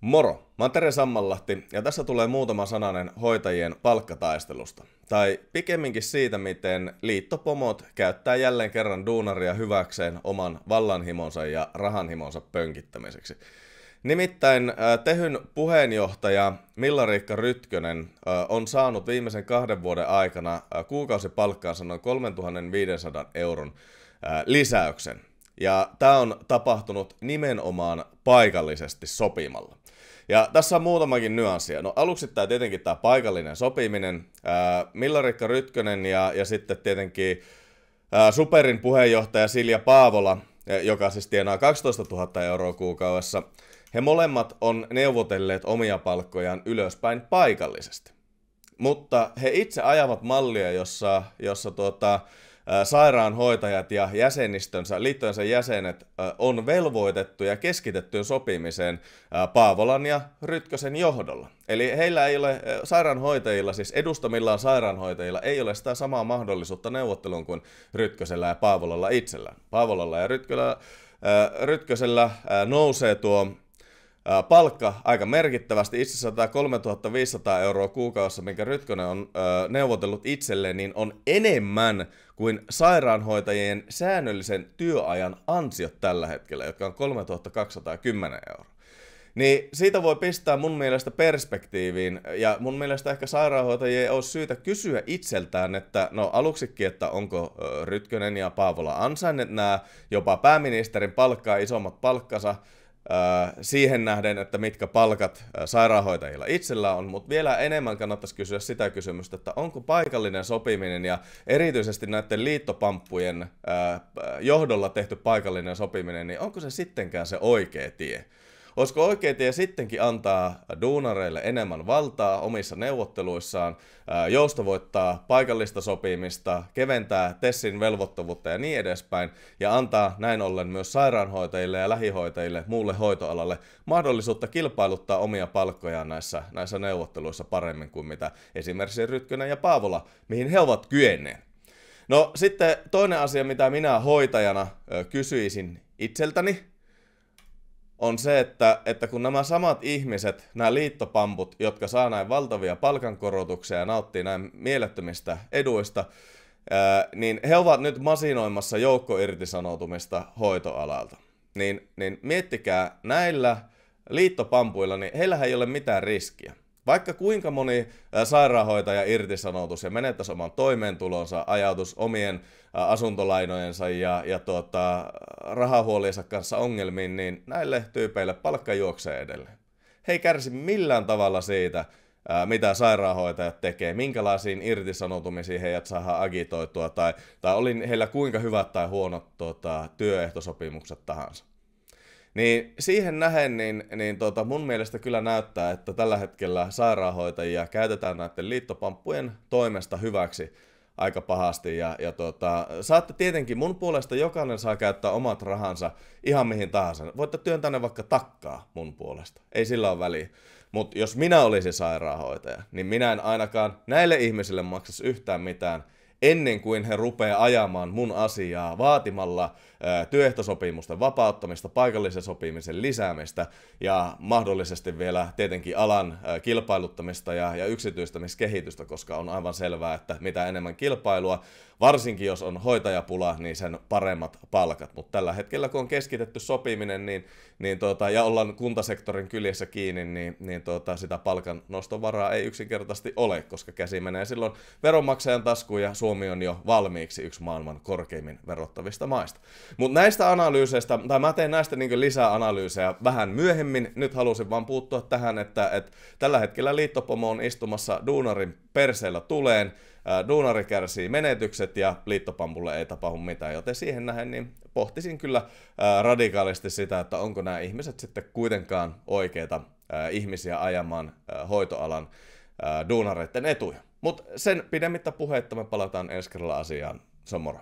Moro, mä oon Tere Sammallahti, ja tässä tulee muutama sananen hoitajien palkkataistelusta. Tai pikemminkin siitä, miten liittopomot käyttää jälleen kerran duunaria hyväkseen oman vallanhimonsa ja rahanhimonsa pönkittämiseksi. Nimittäin äh, Tehyn puheenjohtaja Millariikka Rytkönen äh, on saanut viimeisen kahden vuoden aikana äh, kuukausipalkkaansa noin 3500 euron lisäyksen. Ja tämä on tapahtunut nimenomaan paikallisesti sopimalla. Ja tässä on muutamakin nyanssia. No aluksi tämä tietenkin tämä paikallinen sopiminen. Millarikka Rytkönen ja, ja sitten tietenkin ää, Superin puheenjohtaja Silja Paavola, e, joka siis tienaa 12 000 euroa kuukaudessa, he molemmat on neuvotelleet omia palkkojaan ylöspäin paikallisesti. Mutta he itse ajavat mallia, jossa, jossa tuota, sairaanhoitajat ja jäsenistönsä, liittojensa jäsenet on velvoitettu ja keskitettyyn sopimiseen Paavolan ja Rytkösen johdolla. Eli heillä ei ole, sairaanhoitajilla, siis edustamillaan sairaanhoitajilla, ei ole sitä samaa mahdollisuutta neuvotteluun kuin Rytkösellä ja Paavolalla itsellään. Paavolalla ja Rytköllä, Rytkösellä nousee tuo palkka aika merkittävästi, itse asiassa tämä 3500 euroa kuukaudessa, minkä Rytkönen on neuvotellut itselleen, niin on enemmän kuin sairaanhoitajien säännöllisen työajan ansiot tällä hetkellä, jotka on 3210 euroa. Niin siitä voi pistää mun mielestä perspektiiviin, ja mun mielestä ehkä sairaanhoitajien ei ole syytä kysyä itseltään, että no aluksikin, että onko Rytkönen ja Paavola ansainnut nämä jopa pääministerin palkkaa isommat palkkansa, siihen nähden, että mitkä palkat sairaanhoitajilla itsellä on, mutta vielä enemmän kannattaisi kysyä sitä kysymystä, että onko paikallinen sopiminen ja erityisesti näiden liittopamppujen johdolla tehty paikallinen sopiminen, niin onko se sittenkään se oikea tie? Olisiko oikea tie sittenkin antaa duunareille enemmän valtaa omissa neuvotteluissaan, joustavoittaa paikallista sopimista, keventää Tessin velvoittavuutta ja niin edespäin, ja antaa näin ollen myös sairaanhoitajille ja lähihoitajille, muulle hoitoalalle mahdollisuutta kilpailuttaa omia palkkojaan näissä, näissä neuvotteluissa paremmin kuin mitä esimerkiksi Rytkönen ja Paavola, mihin he ovat kyenneet. No sitten toinen asia, mitä minä hoitajana kysyisin itseltäni, on se, että, että kun nämä samat ihmiset, nämä liittopamput, jotka saa näin valtavia palkankorotuksia ja nauttii näin mielettömistä eduista, ää, niin he ovat nyt masinoimassa joukkoirtisanoutumista hoitoalalta. Niin, niin miettikää, näillä liittopampuilla, niin heillä ei ole mitään riskiä. Vaikka kuinka moni äh, sairaanhoitaja irtisanoutus ja menettäisi oman toimeentulonsa, ajautus omien äh, asuntolainojensa ja, ja tuota, rahahuoliensa kanssa ongelmiin, niin näille tyypeille palkka juoksee edelleen. He ei kärsi millään tavalla siitä, äh, mitä sairaanhoitajat tekee, minkälaisiin irtisanoutumisiin heidät saadaan agitoitua, tai, tai oli heillä kuinka hyvät tai huonot tuota, työehtosopimukset tahansa. Niin siihen nähen, niin, niin tota, mun mielestä kyllä näyttää, että tällä hetkellä sairaanhoitajia käytetään näiden liittopamppujen toimesta hyväksi aika pahasti. Ja, ja tota, saatte tietenkin, mun puolesta jokainen saa käyttää omat rahansa ihan mihin tahansa. Voitte työntää ne vaikka takkaa mun puolesta. Ei sillä ole väliä. Mutta jos minä olisin sairaanhoitaja, niin minä en ainakaan näille ihmisille maksaisi yhtään mitään, ennen kuin he rupeaa ajamaan mun asiaa vaatimalla työehtosopimusten vapauttamista, paikallisen sopimisen lisäämistä ja mahdollisesti vielä tietenkin alan kilpailuttamista ja, ja yksityistämiskehitystä, koska on aivan selvää, että mitä enemmän kilpailua, varsinkin jos on hoitajapula, niin sen paremmat palkat. Mutta tällä hetkellä, kun on keskitetty sopiminen niin, niin tuota, ja ollaan kuntasektorin kyljessä kiinni, niin, niin tuota, sitä palkan nostovaraa ei yksinkertaisesti ole, koska käsi menee silloin veronmaksajan taskuun ja Suomen Suomi on jo valmiiksi yksi maailman korkeimmin verottavista maista. Mutta näistä analyyseistä, tai mä teen näistä niin lisää analyysejä vähän myöhemmin, nyt halusin vaan puuttua tähän, että, että tällä hetkellä liittopomo on istumassa duunarin perseellä tuleen, duunari kärsii menetykset ja liittopampulle ei tapahdu mitään, joten siihen nähen niin pohtisin kyllä radikaalisti sitä, että onko nämä ihmiset sitten kuitenkaan oikeita ihmisiä ajamaan hoitoalan duunareiden etuja. Mutta sen pidemmittä puheitta me palataan ensi kerralla asiaan. Se on moro.